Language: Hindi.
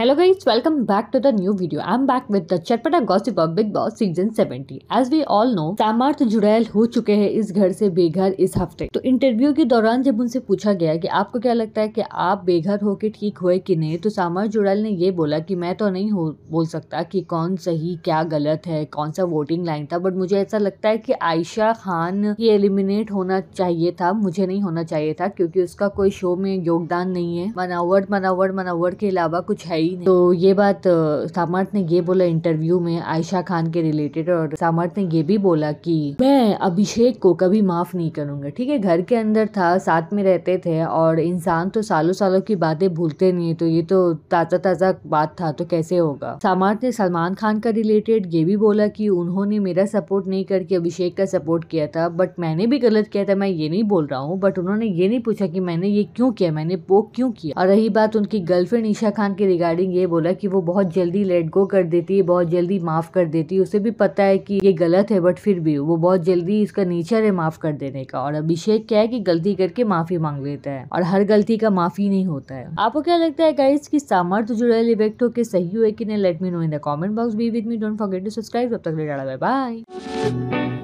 Hello welcome back to the new video I am back with the चटपटा gossip of Bigg Boss season 70. As we all know Samarth Jurel हो चुके हैं इस घर से बेघर इस हफ्ते तो इंटरव्यू के दौरान जब उनसे पूछा गया कि आपको क्या लगता है कि आप बेघर होके ठीक हुए कि नहीं तो सामर्थ जुड़ैल ने ये बोला कि मैं तो नहीं हो बोल सकता कि कौन सही क्या गलत है कौन सा वोटिंग लाइन था बट मुझे ऐसा लगता है कि आयशा खान ये एलिमिनेट होना चाहिए था मुझे नहीं होना चाहिए था क्योंकि उसका कोई शो में योगदान नहीं है मनावर मनावर मनावर के अलावा कुछ है ही गई नहीं तो ये बात सामर्थ ने ये बोला इंटरव्यू में आयशा खान के रिलेटेड और सामर्थ ने ये भी बोला कि मैं अभिषेक को कभी माफ़ नहीं करूँगा ठीक है घर के अंदर था साथ में रहते थे और इंसान तो सालों सालों की बातें भूलते नहीं है तो ये तो ताज़ा ताज़ा बात था तो कैसे होगा सामर्थ ने सलमान खान का रिलेटेड ये भी बोला की उन्होंने मेरा सपोर्ट नहीं करके अभिषेक का सपोर्ट किया था बट मैंने भी गलत किया था मैं ये नहीं बोल रहा हूँ बट उन्होंने ये नहीं पूछा की मैंने ये क्यों किया मैंने वो क्यों किया और रही बात उनकी गर्लफ्रेंड ईशा खान के रिगार्डिंग रिगार्डिंग ये बोला कि वो बहुत जल्दी लेट गो कर देती है बहुत जल्दी माफ़ कर देती है उसे भी पता है कि ये गलत है बट फिर भी वो बहुत जल्दी इसका नेचर है माफ़ कर देने का और अभिषेक क्या है कि गलती करके माफ़ी मांग लेता है और हर गलती का माफ़ी नहीं होता है आपको क्या लगता है गाइस की सामर्थ जुड़े इवेक्ट होकर सही हुए कि नहीं let me know in the comment box be with me don't forget to subscribe तब तक ले बाय